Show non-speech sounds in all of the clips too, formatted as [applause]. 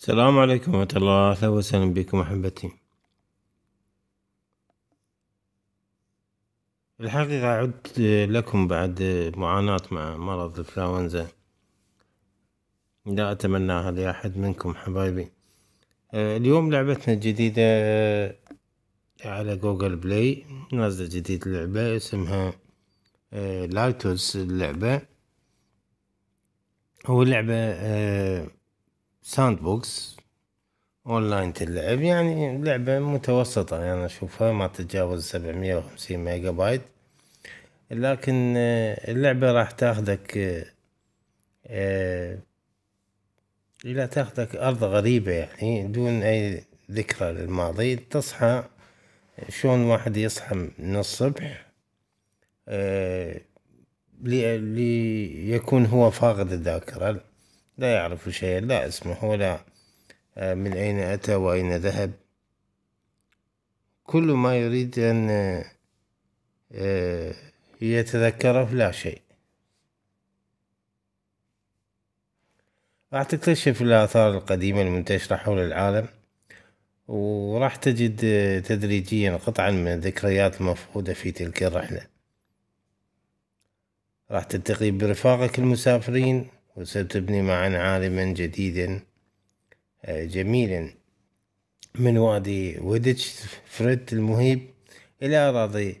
السلام عليكم ورحمة الله أهلا وسهلا بكم أحبتي الحقيقة عدت لكم بعد معاناة مع مرض الفلاونزا لا أتمناها لأحد منكم حبايبي آه، اليوم لعبتنا الجديدة على جوجل بلاي نازلة جديد لعبة اسمها آه، لايتوس اللعبة هو لعبة آه، ساند بوكس اونلاين تلعب يعني لعبة متوسطة انا يعني اشوفها ما تتجاوز سبعمية وخمسين ميجا بايت لكن آه، اللعبة راح تاخذك آه، الى تاخذك ارض غريبة يعني دون اي ذكرى للماضي تصحى شلون واحد يصحى من الصبح آه، ليكون هو فاقد الذاكرة لا يعرف شيئا لا اسمه ولا آه، من أين أتى وأين ذهب كل ما يريد أن آه، يتذكره لا شيء راح تكتشف الآثار القديمة المنتشرة حول العالم وراح تجد آه، تدريجيا قطعا من الذكريات المفقودة في تلك الرحلة راح تلتقي برفاقك المسافرين وستبني معا عالما جديدا آه، جميلا من وادي ويدتش فريد المهيب إلى أراضي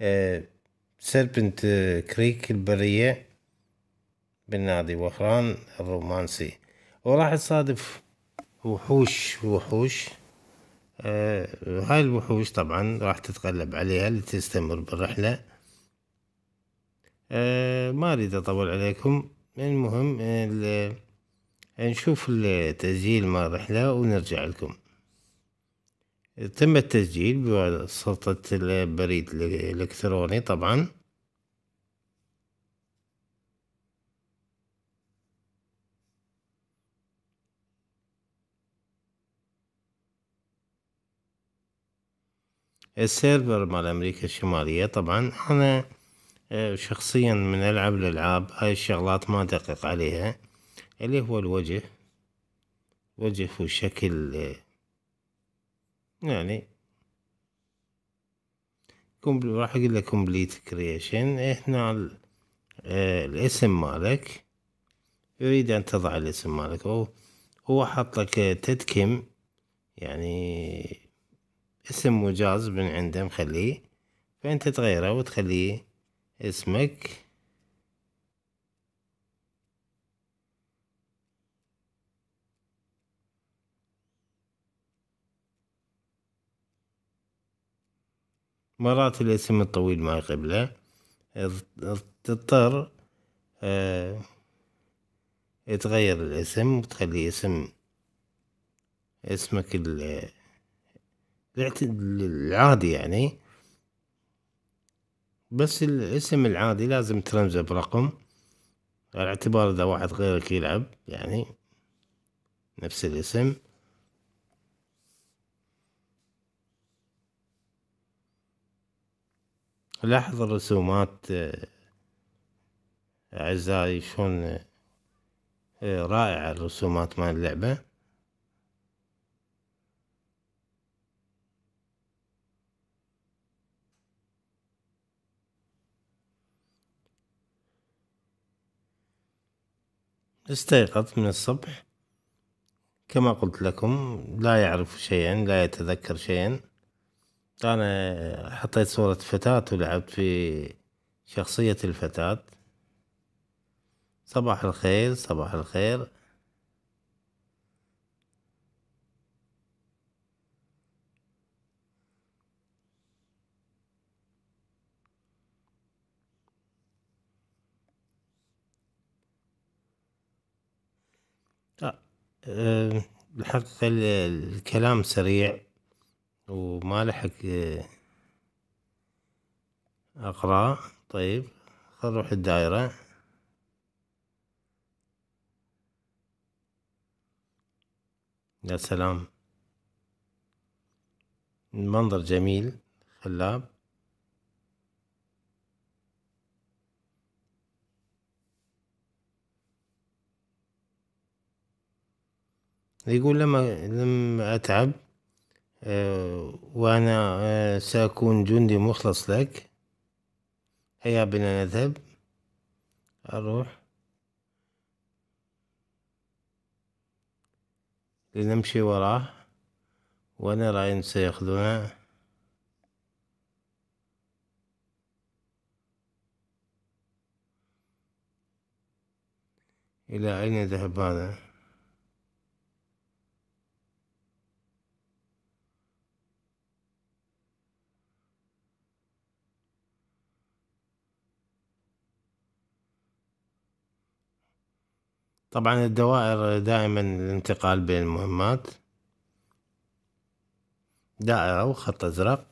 آه، سيربنت كريك البرية بالنادي وخران الرومانسي وراح تصادف وحوش وحوش آه هاي الوحوش طبعا راح تتغلب عليها لتستمر بالرحلة آه ما أريد أطول عليكم المهم نشوف التسجيل مع الرحلة ونرجع لكم تم التسجيل بواسطة البريد الإلكتروني طبعا السيرفر مال أمريكا الشمالية طبعا أنا آه، شخصيا من ألعب الألعاب هاي الشغلات ما أدقق عليها اللي هو الوجه وجه وشكل آه، يعني راح أقول لك كومبليت إيه، كرييشن هنا آه، الاسم مالك يريد أن تضع الاسم مالك هو هو حط لك تدكم يعني اسم مجاز من عنده مخليه فأنت تغيره وتخليه اسمك مرات الاسم الطويل ما قبله تضطر آه تغير الاسم وتخلي اسم اسمك العادي يعني بس الاسم العادي لازم ترمزه برقم على اعتبار اذا واحد غيرك يلعب يعني نفس الاسم لاحظ الرسومات آه، اعزائي شلون آه، رائعة الرسومات مال اللعبة استيقظ من الصبح كما قلت لكم لا يعرف شيئا لا يتذكر شيئا أنا حطيت صورة فتاة ولعبت في شخصية الفتاة صباح الخير صباح الخير آه، الحقيقة الكلام سريع وما لحق آه، أقرأ طيب خل نروح الدائرة يا سلام المنظر جميل خلاب يقول لما لم أتعب آه، وأنا آه، سأكون جندي مخلص لك هيا بنا نذهب أروح لنمشي وراه ونرى إن سيأخذنا إلى أين ذهب هذا؟ طبعا الدوائر دائما الانتقال بين المهمات دائرة وخط أزرق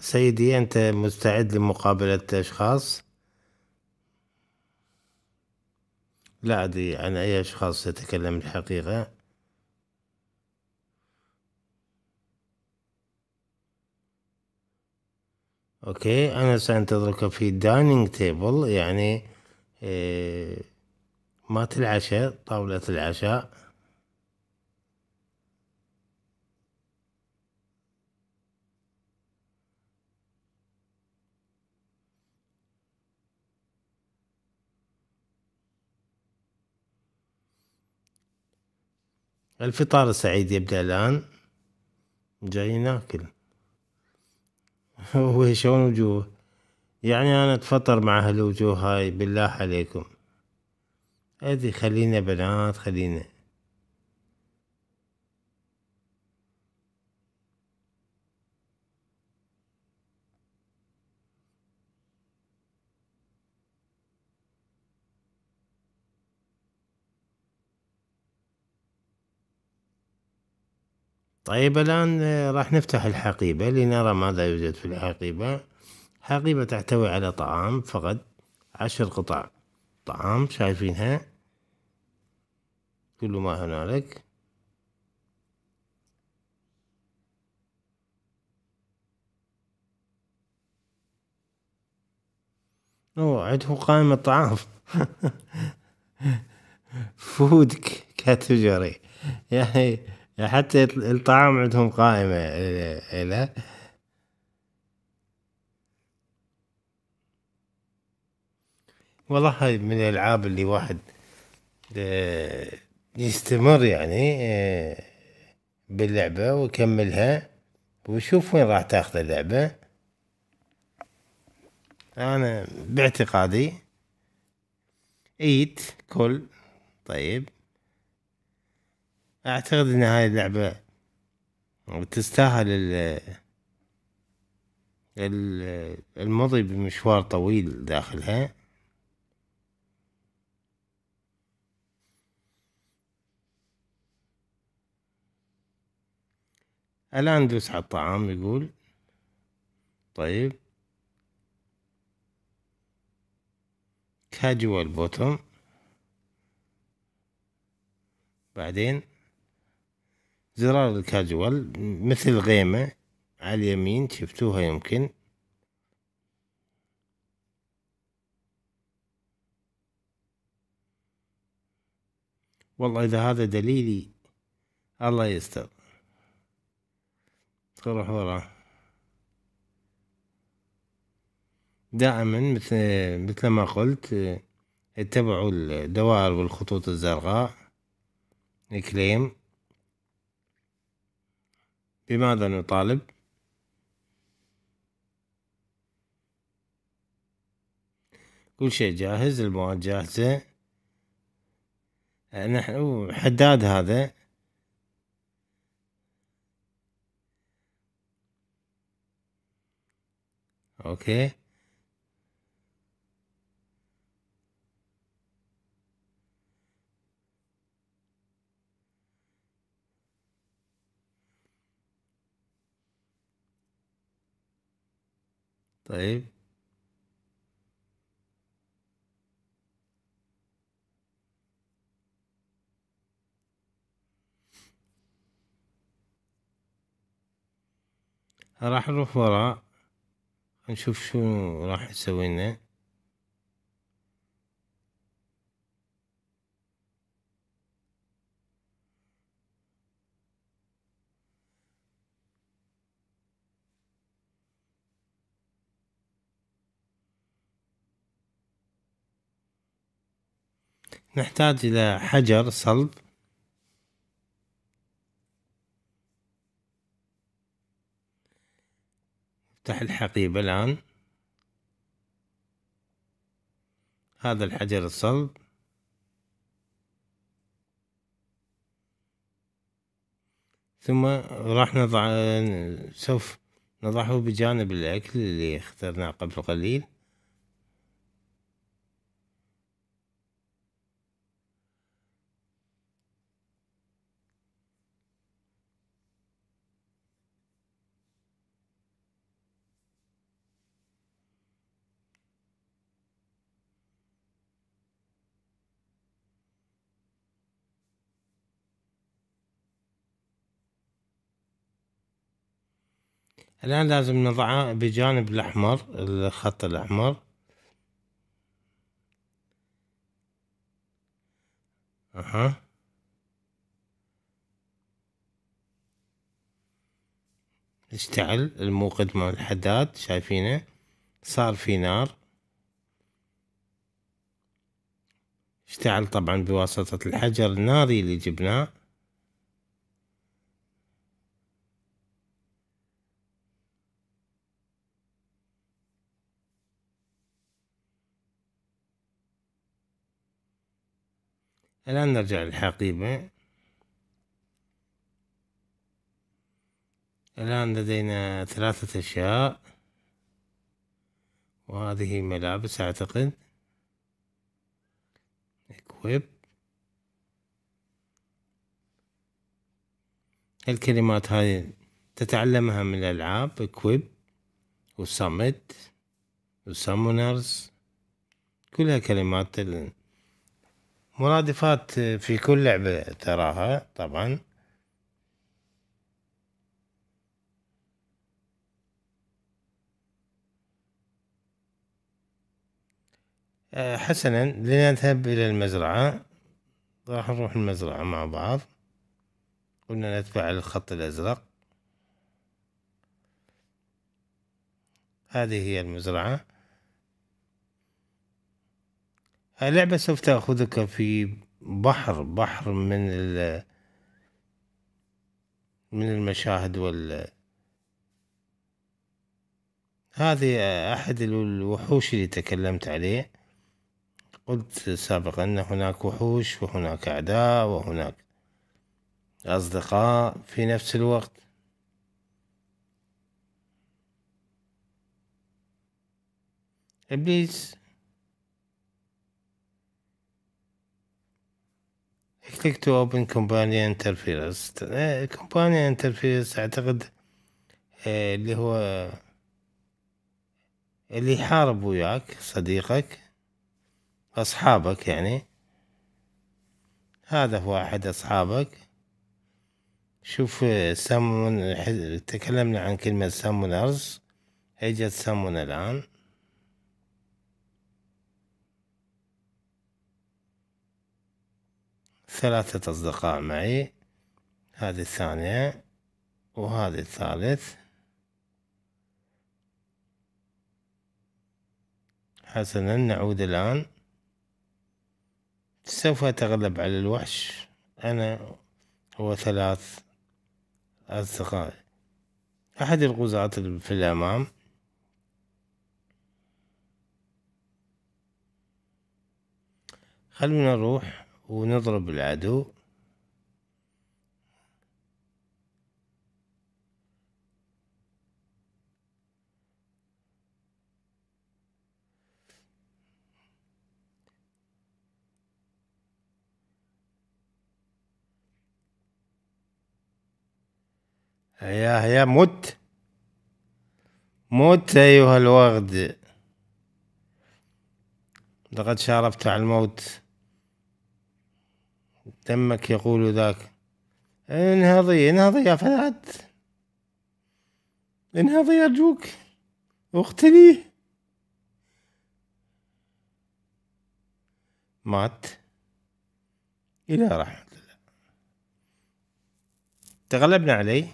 سيدي أنت مستعد لمقابلة أشخاص لا أدري عن أي أشخاص يتكلم الحقيقة اوكي انا سانتظرك في الدايننج تيبل يعني ما آه، مات العشاء طاولة العشاء الفطار السعيد يبدأ الآن جاي ناكل شلون وجوه يعني أنا أتفطر مع هالوجوه هاي بالله عليكم هذي خلينا بنات خلينا طيب الآن آه، راح نفتح الحقيبة لنرى ماذا يوجد في الحقيبة حقيبة تحتوي على طعام فقط عشر قطع طعام شايفينها كل ما هنالك أوه عندهم قائمة طعام فود [laughs] كاتيجوري [laughs] يعني يعني حتى الطعام عندهم قائمة إلى والله هاي من الألعاب اللي واحد آه، يستمر يعني آه، باللعبة ويكملها ويشوف وين راح تاخذ اللعبة أنا باعتقادي إيت كل طيب اعتقد ان هاي اللعبه تستاهل ال المضي بمشوار طويل داخلها الان دوس على الطعام يقول طيب كاجوال بوتوم بعدين زرار الكاجوال مثل غيمة على اليمين شفتوها يمكن والله إذا هذا دليلي الله يستر تروح ورا دائما مثل مثل ما قلت اتبعوا الدوائر والخطوط الزرقاء كليم بماذا نطالب؟ كل شيء جاهز المواد جاهزة آه، نحن حداد هذا اوكي طيب راح نروح وراء نشوف شو راح يسوي لنا نحتاج إلى حجر صلب نفتح الحقيبة الآن هذا الحجر الصلب ثم راح نضع سوف نضعه بجانب الأكل اللي اخترناه قبل قليل الآن لازم نضعه بجانب الأحمر الخط الأحمر أها اشتعل الموقد مال الحداد شايفينه صار في نار اشتعل طبعا بواسطة الحجر الناري اللي جبناه الآن نرجع للحقيبة الآن لدينا ثلاثة أشياء وهذه ملابس أعتقد equip الكلمات هاي تتعلمها من الألعاب equip وسمت وسامونرز كلها كلمات مرادفات في كل لعبة تراها طبعا آه، حسنا لنذهب إلى المزرعة راح نروح المزرعة مع بعض قلنا نتبع الخط الأزرق هذه هي المزرعة اللعبة سوف تأخذك في بحر بحر من ال من المشاهد وال هذه أحد الوحوش اللي تكلمت عليه قلت سابقا أن هناك وحوش وهناك أعداء وهناك أصدقاء في نفس الوقت إبليس كليك تو اوبن كومبانيان انترفيرس كومبانيان انترفيرس اعتقد آه، اللي هو اللي يحارب وياك صديقك اصحابك يعني هذا احد اصحابك شوف سمون آه، تكلمنا عن كلمة سمونرز اجت سمون الان ثلاثة أصدقاء معي هذه الثانية وهذه الثالث حسنا نعود الآن سوف أتغلب على الوحش أنا وثلاث أصدقائي أحد الغزاة في الأمام خلونا نروح ونضرب العدو هيا هيا مت مت أيها الوغد لقد شاربت على الموت تمك يقول ذاك انهضي انهضي يا فتاة انهضي أرجوك اقتليه مات إلى رحمة الله تغلبنا عليه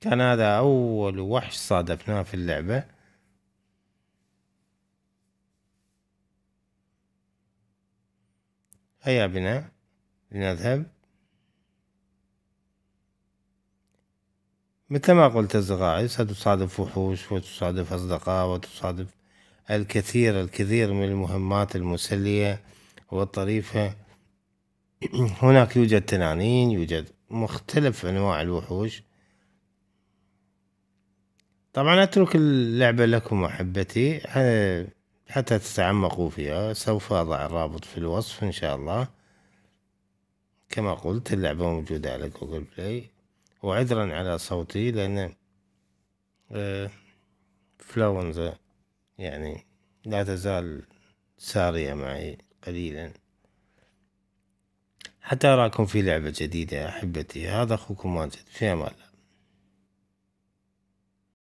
كان هذا أول وحش صادفناه في اللعبة هيا بنا لنذهب مثل ما قلت أصدقائي ستصادف وحوش وتصادف أصدقاء وتصادف الكثير الكثير من المهمات المسلية والطريفة [clears throat] هناك يوجد تنانين يوجد مختلف أنواع الوحوش طبعا أترك اللعبة لكم أحبتي حتى تتعمقوا فيها سوف أضع الرابط في الوصف إن شاء الله كما قلت اللعبة موجودة على جوجل بلاي وعذرا على صوتي لأن آه، فلونزا يعني لا تزال سارية معي قليلا حتى أراكم في لعبة جديدة أحبتي هذا أخوكم ماجد في أمان الله